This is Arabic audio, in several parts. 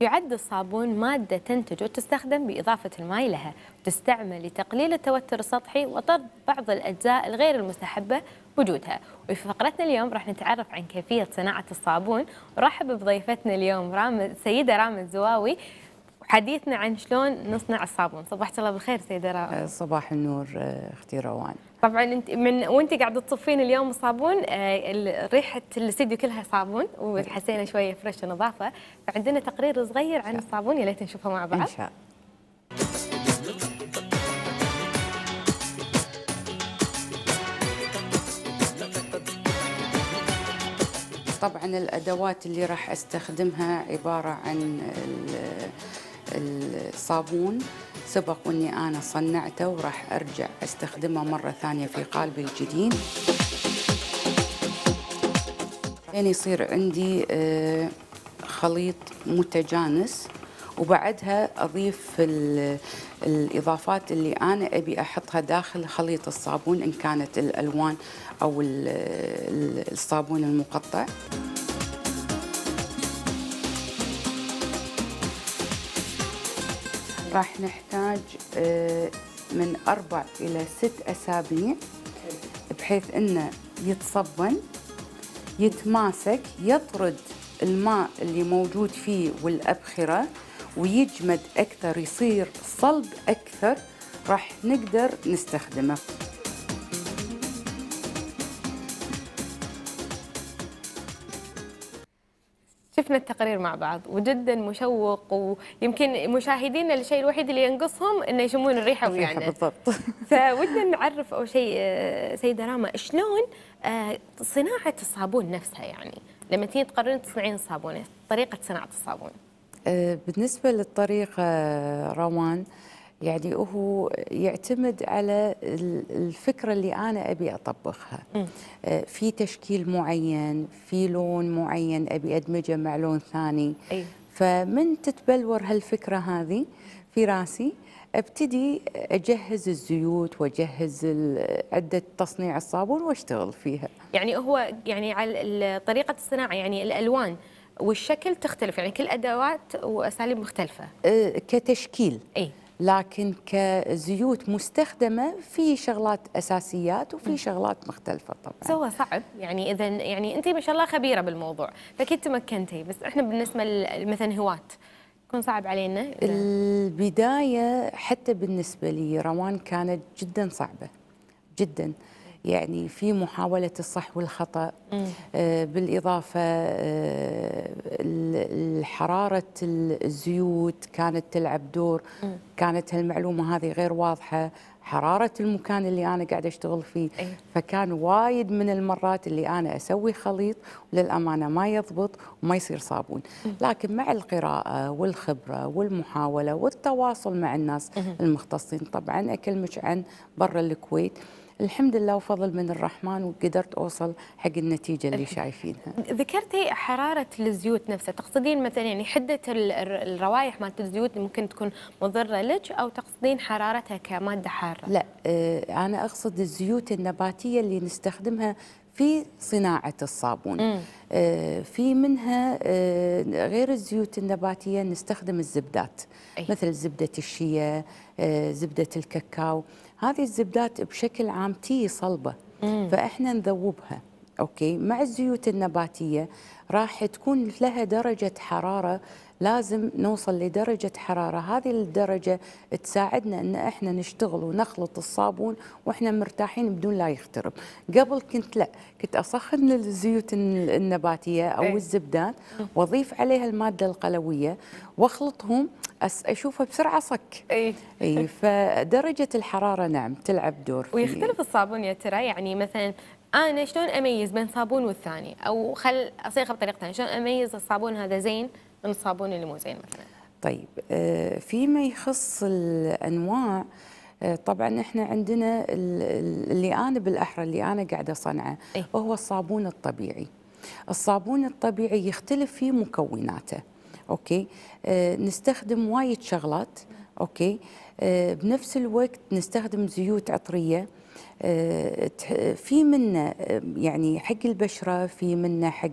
يعد الصابون مادة تنتج وتستخدم بإضافة الماء لها تستعمل لتقليل التوتر السطحي وطرد بعض الأجزاء الغير المستحبة وجودها وفي فقرتنا اليوم راح نتعرف عن كيفية صناعة الصابون ورحب بضيفتنا اليوم رامز سيدة رامز الزواوي وحديثنا عن شلون نصنع الصابون صباحك الله بالخير سيدة رامز صباح النور آه، اختي روان طبعا انت من وانت قاعده تصفين اليوم الصابون آه، ريحه الاستديو كلها صابون وحسينا شويه فريش نظافه فعندنا تقرير صغير عن الصابون يا ليت نشوفه مع بعض ان شاء طبعا الادوات اللي راح استخدمها عباره عن الصابون سبق أني أنا صنعته وراح أرجع أستخدمه مرة ثانية في قالبي الجديد لين يصير عندي آه، خليط متجانس وبعدها أضيف الإضافات اللي أنا أبي أحطها داخل خليط الصابون إن كانت الألوان أو الصابون المقطع راح نحتاج آه، من أربع إلى ست أسابيع بحيث أنه يتصبن يتماسك يطرد الماء اللي موجود فيه والأبخرة ويجمد أكثر يصير صلب أكثر راح نقدر نستخدمه شفنا التقرير مع بعض وجدا مشوق ويمكن مشاهدينا الشيء الوحيد اللي ينقصهم انه يشمون الريحه ويانا بالضبط فودنا نعرف اول شيء آه، سيده راما شلون آه، صناعه الصابون نفسها يعني لما تيجي تقررين تصنعين الصابونه طريقه صناعه الصابون آه، بالنسبه للطريقه روان يعني هو يعتمد على الفكرة اللي أنا أبي أطبخها آه، في تشكيل معين في لون معين أبي أدمجه مع لون ثاني أي. فمن تتبلور هالفكرة هذه في راسي ابتدي اجهز الزيوت واجهز عده تصنيع الصابون واشتغل فيها. يعني هو يعني على طريقه الصناعه يعني الالوان والشكل تختلف يعني كل ادوات واساليب مختلفه. آه، كتشكيل. اي لكن كزيوت مستخدمه في شغلات اساسيات وفي شغلات مختلفه طبعا سوا صعب يعني اذا يعني انت ما شاء الله خبيره بالموضوع فاكيد تمكنتي بس احنا بالنسبه مثلا هواة يكون صعب علينا البدايه حتى بالنسبه لي روان كانت جدا صعبه جدا يعني في محاولة الصح والخطأ آه، بالإضافة آه، حرارة الزيوت كانت تلعب دور كانت هالمعلومة هذه غير واضحة حرارة المكان اللي أنا قاعدة أشتغل فيه أي. فكان وايد من المرات اللي أنا أسوي خليط وللأمانة ما يضبط وما يصير صابون م. لكن مع القراءة والخبرة والمحاولة والتواصل مع الناس م. المختصين طبعا أكلمك عن برا الكويت الحمد لله وفضل من الرحمن وقدرت اوصل حق النتيجه اللي شايفينها. ذكرتي حراره الزيوت نفسها، تقصدين مثلا يعني حده الروائح مالت الزيوت ممكن تكون مضره لك او تقصدين حرارتها كماده حاره؟ لا آه، انا اقصد الزيوت النباتيه اللي نستخدمها في صناعة الصابون مم. آه، في منها آه، غير الزيوت النباتية نستخدم الزبدات أي. مثل زبدة الشيا آه، زبدة الكاكاو هذه الزبدات بشكل عام تي صلبة مم. فإحنا نذوبها اوكي مع الزيوت النباتيه راح تكون لها درجه حراره لازم نوصل لدرجه حراره هذه الدرجه تساعدنا ان احنا نشتغل ونخلط الصابون واحنا مرتاحين بدون لا يخترب قبل كنت لا كنت اسخن الزيوت النباتيه او إيه. الزبدان واضيف عليها الماده القلويه واخلطهم اشوفه بسرعه صك اي اي فدرجه الحراره نعم تلعب دور ويختلف الصابون يا ترى يعني مثلا انا شلون اميز بين صابون والثاني او خل اصيغها بطريقه ثانيه شلون اميز الصابون هذا زين من الصابون اللي مو زين مثلا طيب آه، فيما يخص الانواع آه، طبعا احنا عندنا اللي انا بالاحرى اللي انا قاعده اصنعه إيه؟ هو الصابون الطبيعي الصابون الطبيعي يختلف في مكوناته اوكي آه، نستخدم وايد شغلات اوكي بنفس الوقت نستخدم زيوت عطريه آه، في منا آه، يعني حق البشره في منا حق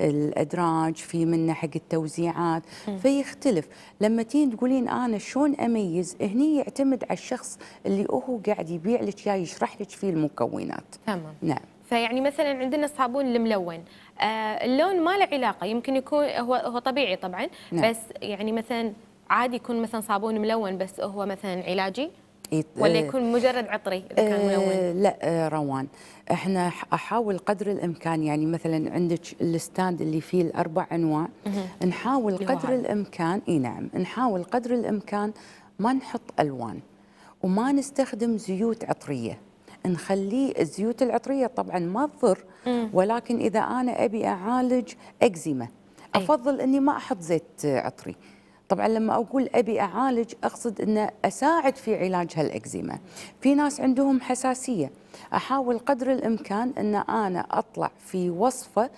الادراج في منا حق التوزيعات فيختلف لما تين تقولين انا شلون اميز هني يعتمد على الشخص اللي هو قاعد يبيع لك اياه يشرح لك فيه المكونات تمام نعم فيعني مثلا عندنا الصابون الملون آه اللون ما له علاقه يمكن يكون هو هو طبيعي طبعا نعم. بس يعني مثلا عادي يكون مثلا صابون ملون بس هو مثلا علاجي ولا إيه. يكون مجرد عطري اذا كان إيه، ملون؟ لا إيه، روان احنا احاول قدر الامكان يعني مثلا عندك الستاند اللي فيه الاربع انواع نحاول قدر الامكان اي نعم نحاول قدر الامكان ما نحط الوان وما نستخدم زيوت عطريه نخليه الزيوت العطريه طبعا ما تضر ولكن اذا انا ابي اعالج اكزيما افضل اني ما احط زيت عطري طبعا لما اقول ابي اعالج اقصد ان اساعد في علاج هالاكزيما في ناس عندهم حساسيه احاول قدر الامكان ان انا اطلع في وصفه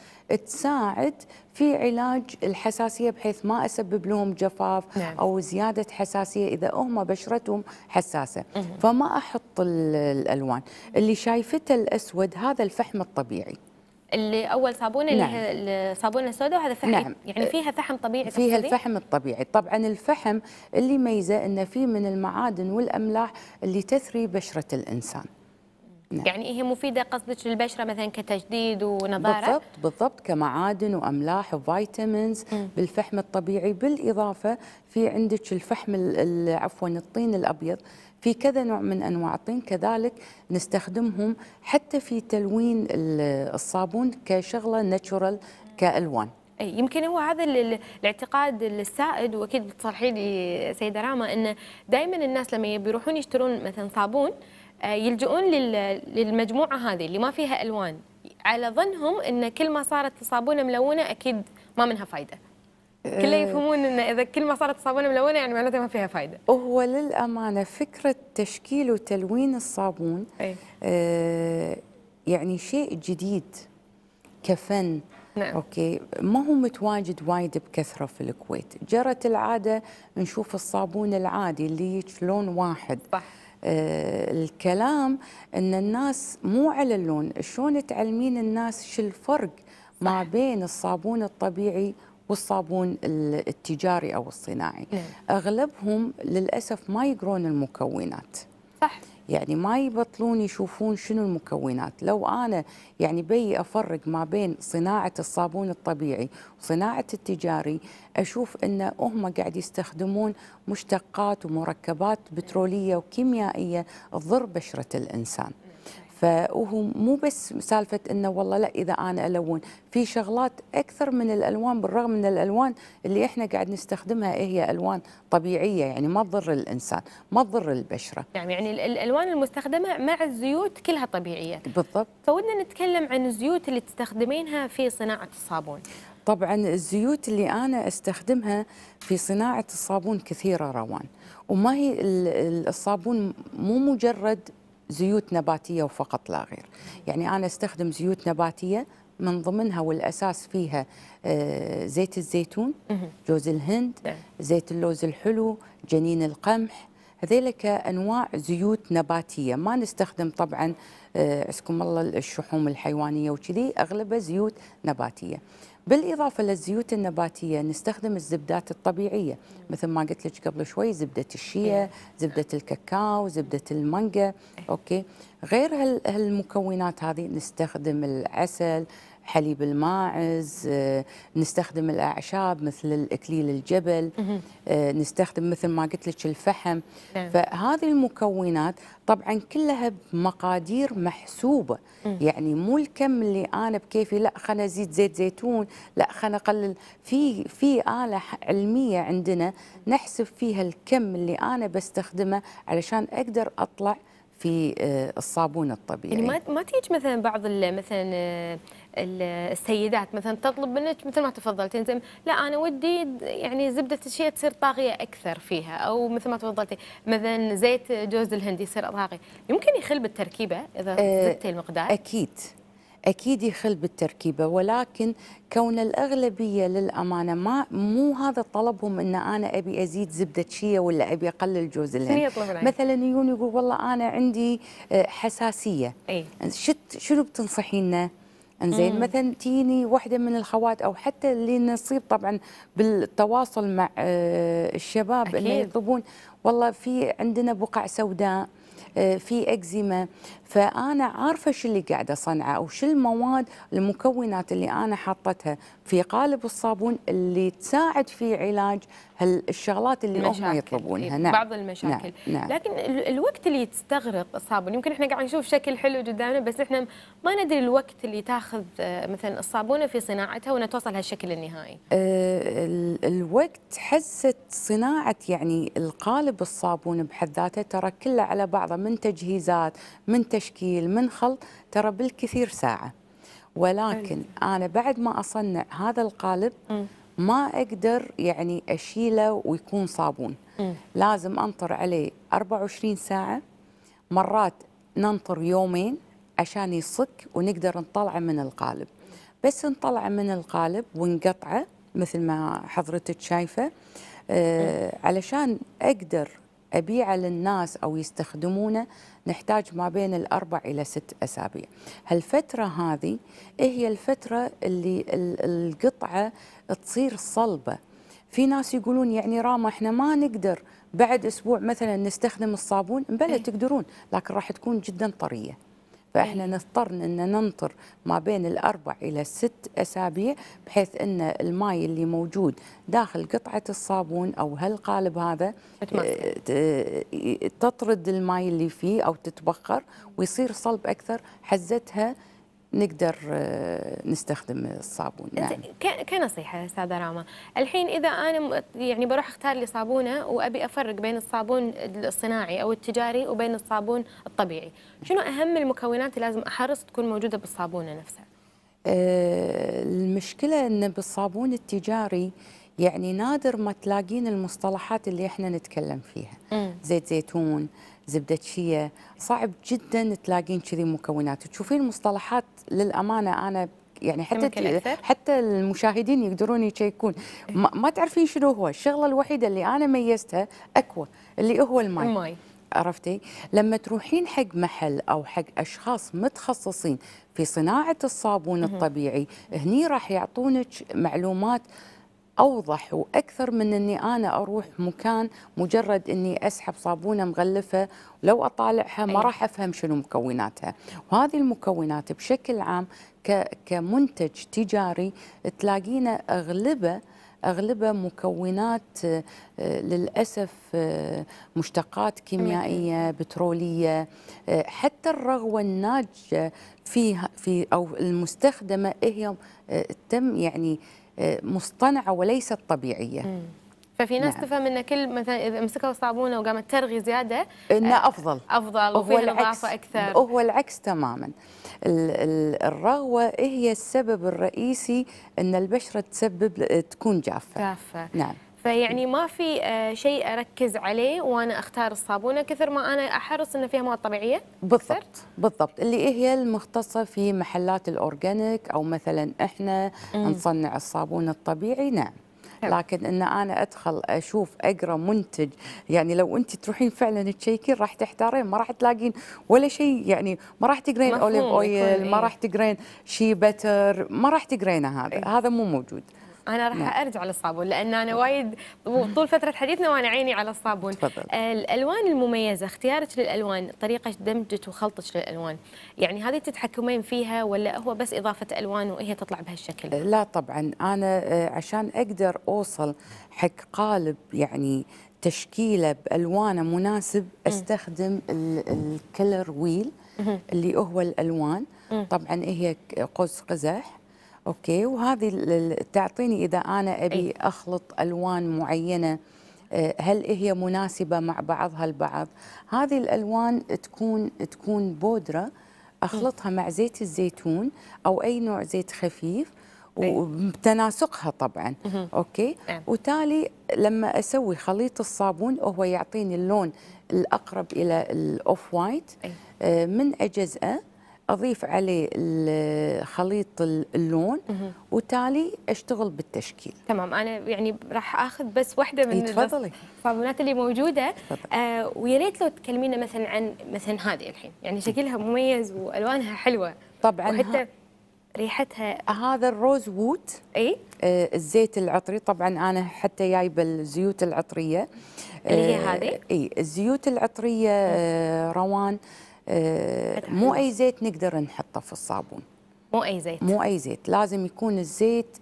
تساعد في علاج الحساسيه بحيث ما اسبب لهم جفاف نعم. او زياده حساسيه اذا هم بشرتهم حساسه فما احط الالوان اللي شايفته الاسود هذا الفحم الطبيعي اللي اول صابونه نعم. اللي هي الصابونه السوداء وهذا فحم نعم. يعني فيها فحم طبيعي فيها تقصدي؟ الفحم الطبيعي طبعا الفحم اللي ميزه انه فيه من المعادن والاملاح اللي تثري بشره الانسان نعم. يعني هي مفيده قصدك للبشره مثلا كتجديد ونضاره بالضبط بالضبط كمعادن واملاح وفيتامينز بالفحم الطبيعي بالاضافه في عندك الفحم عفوا الطين الابيض في كذا نوع من انواع الطين كذلك نستخدمهم حتى في تلوين الصابون كشغله ناتشورال كالوان اي يمكن هو هذا الاعتقاد السائد واكيد بتصرحي لي سيده راما انه دائما الناس لما يروحون يشترون مثلا صابون آه، يلجؤون للمجموعه هذه اللي ما فيها الوان على ظنهم ان كل ما صارت الصابونه ملونه اكيد ما منها فايده كله آه. يفهمون ان اذا كل ما صارت الصابونة ملونه يعني معناته ما فيها فايده. هو للامانه فكره تشكيل وتلوين الصابون أي. آه، يعني شيء جديد كفن نعم. اوكي ما هو متواجد وايد بكثره في الكويت، جرت العاده نشوف الصابون العادي اللي لون واحد. صح. آه، الكلام ان الناس مو على اللون شلون تعلمين الناس شو الفرق ما بين الصابون الطبيعي والصابون التجاري او الصناعي نعم. اغلبهم للاسف ما يقرون المكونات صح يعني ما يبطلون يشوفون شنو المكونات لو أنا يعني بي أفرق ما بين صناعة الصابون الطبيعي وصناعة التجاري أشوف أن هم قاعد يستخدمون مشتقات ومركبات بترولية وكيميائية تضر بشرة الإنسان فهو مو بس سالفه انه والله لا اذا انا الون في شغلات اكثر من الالوان بالرغم من الالوان اللي احنا قاعد نستخدمها إيه هي الوان طبيعيه يعني ما تضر الانسان ما تضر البشره نعم يعني الالوان المستخدمه مع الزيوت كلها طبيعيه بالضبط فودنا نتكلم عن الزيوت اللي تستخدمينها في صناعه الصابون طبعا الزيوت اللي انا استخدمها في صناعه الصابون كثيره روان وما هي الصابون مو مجرد زيوت نباتيه وفقط لا غير يعني انا استخدم زيوت نباتيه من ضمنها والاساس فيها آه، زيت الزيتون جوز الهند نعم. زيت اللوز الحلو جنين القمح هذيلك انواع زيوت نباتيه ما نستخدم طبعا آه، عسكم الله الشحوم الحيوانيه وكذي اغلبها زيوت نباتيه بالإضافة للزيوت النباتية نستخدم الزبدات الطبيعية مثل ما قلت لك قبل شوي زبدة الشيا إيه. زبدة الكاكاو زبدة المانجا إيه. أوكي غير هالمكونات هذه نستخدم العسل حليب الماعز آه، نستخدم الاعشاب مثل الاكليل الجبل آه، نستخدم مثل ما قلت لك الفحم نعم. فهذه المكونات طبعا كلها بمقادير محسوبه يعني مو الكم اللي انا بكيفي لا خلنا ازيد زيت زيتون لا خلنا اقلل في في اله علميه عندنا نحسب فيها الكم اللي انا بستخدمه علشان اقدر اطلع في آه، الصابون الطبيعي يعني ما ما تيجي مثلا بعض مثلا السيدات مثلا تطلب منك مثل ما تفضلتي يعني زين لا انا ودي يعني زبده الشيا تصير طاغيه اكثر فيها او مثل ما تفضلتي مثلا زيت جوز الهند يصير طاغي يمكن يخل بالتركيبه اذا آه، زدتي المقدار اكيد اكيد يخل بالتركيبه ولكن كون الاغلبيه للامانه ما مو هذا طلبهم ان انا ابي ازيد زبده شيا ولا ابي اقلل جوز الهند مثلا يجون يقول والله انا عندي آه، حساسيه أي. شت شنو بتنصحينا؟ انزين مثلا تيني وحده من الخوات او حتى اللي نصيب طبعا بالتواصل مع آه، الشباب أكيد. انه يطلبون والله في عندنا بقع سوداء آه، في اكزيما فانا عارفه شو اللي قاعده صنعه او شو المواد المكونات اللي انا حاطتها في قالب الصابون اللي تساعد في علاج هالشغلات اللي هم يطلبونها إيه، نعم بعض المشاكل نعم. نعم. لكن الوقت اللي تستغرق الصابون يمكن احنا قاعد نشوف شكل حلو قدامنا بس احنا ما ندري الوقت اللي تاخذ آه، مثلا الصابونه في صناعتها وانها توصل هالشكل النهائي آه، الوقت حسه صناعه يعني القالب الصابون بحد ذاته ترى كله على بعضه من تجهيزات من تشكيل من خلط ترى بالكثير ساعه ولكن انا بعد ما اصنع هذا القالب م. ما اقدر يعني اشيله ويكون صابون لازم انطر عليه 24 ساعه مرات ننطر يومين عشان يصك ونقدر نطلعه من القالب بس نطلعه من القالب ونقطعه مثل ما حضرتك شايفه آه علشان اقدر أبيعه للناس أو يستخدمونه نحتاج ما بين الأربع إلى ست أسابيع هالفترة هذه إيه هي الفترة اللي القطعة تصير صلبة في ناس يقولون يعني راما احنا ما نقدر بعد اسبوع مثلا نستخدم الصابون بلى إيه. تقدرون لكن راح تكون جدا طريه فإحنا نضطر أن ننطر ما بين الأربع إلى الست أسابيع بحيث أن الماي اللي موجود داخل قطعة الصابون أو هالقالب هذا آه، تطرد الماي اللي فيه أو تتبخر ويصير صلب أكثر حزتها نقدر آه، نستخدم الصابون نعم. كنصيحة أستاذة راما الحين إذا أنا يعني بروح أختار لي صابونة وأبي أفرق بين الصابون الصناعي أو التجاري وبين الصابون الطبيعي شنو أهم المكونات اللي لازم أحرص تكون موجودة بالصابونة نفسها؟ آه، المشكلة أن بالصابون التجاري يعني نادر ما تلاقين المصطلحات اللي احنا نتكلم فيها مم. زيت زيتون زبدة شيا صعب جدا تلاقين كذي مكونات تشوفين مصطلحات للأمانة أنا يعني حتى حتى المشاهدين يقدرون يشيكون إيه. ما, ما تعرفين شنو هو الشغلة الوحيدة اللي أنا ميزتها أكوى اللي هو الماي, الماي. عرفتي لما تروحين حق محل او حق اشخاص متخصصين في صناعه الصابون الطبيعي هني راح يعطونك معلومات اوضح واكثر من اني انا اروح مكان مجرد اني اسحب صابونه مغلفه لو اطالعها ما أيوة. راح افهم شنو مكوناتها وهذه المكونات بشكل عام كمنتج تجاري تلاقينا اغلبه اغلبها مكونات آه، للاسف آه، مشتقات كيميائيه بتروليه آه، حتى الرغوه الناجه فيها في او المستخدمه هي تم يعني مصطنعه وليست طبيعيه مم. ففي ناس نعم. تفهم ان كل مثلا اذا مسكوا صابونه وقامت ترغي زياده انه آه، افضل افضل وفيها نظافه اكثر هو العكس تماما الرغوه هي السبب الرئيسي ان البشره تسبب تكون جافه جافه نعم فيعني ما في آه، شيء اركز عليه وانا اختار الصابونه كثر ما انا احرص انه فيها مواد طبيعيه بالضبط أكثر. بالضبط اللي هي المختصه في محلات الاورجانيك او مثلا احنا مم. نصنع الصابون الطبيعي نعم لكن ان انا ادخل اشوف اقرا منتج يعني لو انت تروحين فعلا تشيكين راح تحتارين ما راح تلاقين ولا شيء يعني ما راح تقرين اوليف اويل ما إيه. راح تقرين شي بتر ما راح تقرينه هذا إيه. هذا مو موجود انا راح نعم. ارجع للصابون لان انا نعم. وايد طول فتره حديثنا وانا عيني على الصابون تفضل. الالوان المميزه اختيارك للالوان طريقه دمجك وخلطك للالوان يعني هذه تتحكمين فيها ولا هو بس اضافه الوان وهي تطلع بهالشكل أه، لا طبعا انا أه، عشان اقدر اوصل حق قالب يعني تشكيله بالوانه مناسب استخدم الكلر ويل اللي هو الالوان طبعا هي قوس قزح اوكي وهذه تعطيني اذا انا ابي أي. اخلط الوان معينه آه، هل هي مناسبه مع بعضها البعض هذه الالوان تكون تكون بودره اخلطها مع زيت الزيتون او اي نوع زيت خفيف وبتناسقها طبعا اوكي وتالي لما اسوي خليط الصابون هو يعطيني اللون الاقرب الى الاوف وايت آه، من اجزئه اضيف عليه خليط اللون وتالي اشتغل بالتشكيل تمام انا يعني راح اخذ بس واحده من تفضلي الصابونات اللي موجوده آه ويا ريت لو تكلمينا مثلا عن مثلا هذه الحين يعني شكلها مميز والوانها حلوه طبعا وحتى ريحتها هذا الروز ووت اي آه الزيت العطري طبعا انا حتى جايبه الزيوت العطريه اللي هي آه، هذه اي الزيوت العطريه آه روان آه آه، مو اي زيت نقدر نحطه في الصابون مو اي زيت مو اي زيت لازم يكون الزيت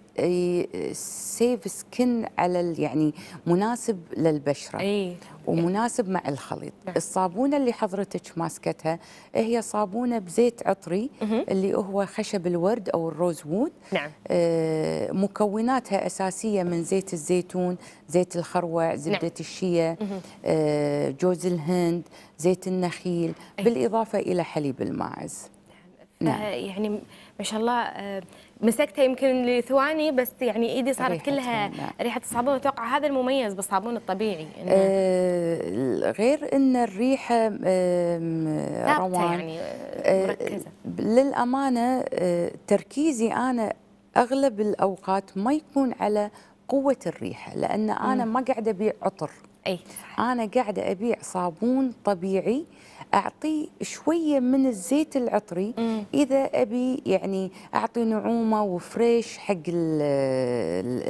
سيف سكن على يعني مناسب للبشره أي. ومناسب مع الخليط نعم. الصابونه اللي حضرتك ماسكتها هي صابونه بزيت عطري مه. اللي هو خشب الورد او الروز وود نعم. آه مكوناتها اساسيه من زيت الزيتون زيت الخروع نعم. زبده نعم. الشيا آه جوز الهند زيت النخيل أي. بالاضافه الى حليب الماعز نعم. يعني ما شاء الله آه، مسكتها يمكن لثواني بس يعني ايدي صارت ريحة كلها نعم. ريحه الصابون اتوقع هذا المميز بالصابون الطبيعي إنه آه غير ان الريحه آه روان يعني آه، آه، مركزه آه للامانه آه تركيزي انا اغلب الاوقات ما يكون على قوه الريحه لان انا م. ما قاعده ابيع عطر اي انا قاعده ابيع صابون طبيعي آه اعطيه شويه من الزيت العطري مم. اذا ابي يعني اعطي نعومه وفريش حق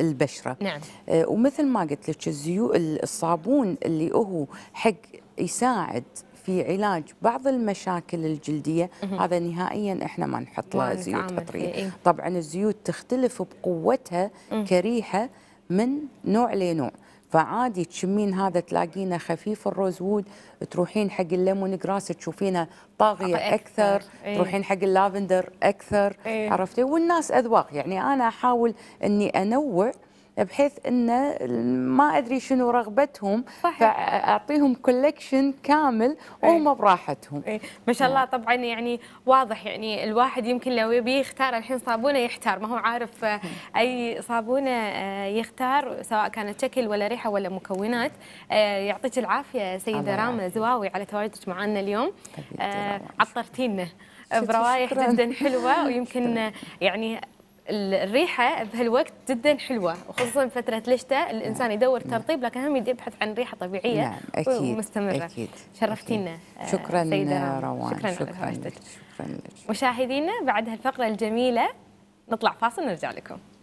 البشره نعم. آه، ومثل ما قلت لك الزيو الصابون اللي هو حق يساعد في علاج بعض المشاكل الجلديه مم. هذا نهائيا احنا ما نحط له زيوت عطريه إيه. طبعا الزيوت تختلف بقوتها مم. كريحه من نوع لنوع فعادي تشمين هذا تلاقينه خفيف الروز وود تروحين حق الليمون جراس تشوفينه طاغيه اكثر, أكثر. أيه. تروحين حق اللافندر اكثر أيه. عرفتي والناس اذواق يعني انا احاول اني انوع بحيث انه ما ادري شنو رغبتهم صحيح. فاعطيهم كولكشن كامل إيه. وهم براحتهم إيه. ما شاء الله طبعا يعني واضح يعني الواحد يمكن لو يبي يختار الحين صابونه يحتار ما هو عارف آه، اي صابونه آه، يختار سواء كانت شكل ولا ريحه ولا مكونات آه، يعطيك العافيه سيده رامه زواوي على تواجدك معنا اليوم عطرتينا بروايح جدا حلوه ويمكن يعني الريحه بهالوقت جدا حلوه وخصوصا فتره الشتاء الانسان نعم. يدور نعم. ترطيب لكن هم يبحث عن ريحه طبيعيه نعم أكيد ومستمره اكيد شرفتينا أكيد آه، شكرا سيدة روان شكرا شكرا لك مشاهدينا بعد هالفقره الجميله نطلع فاصل نرجع لكم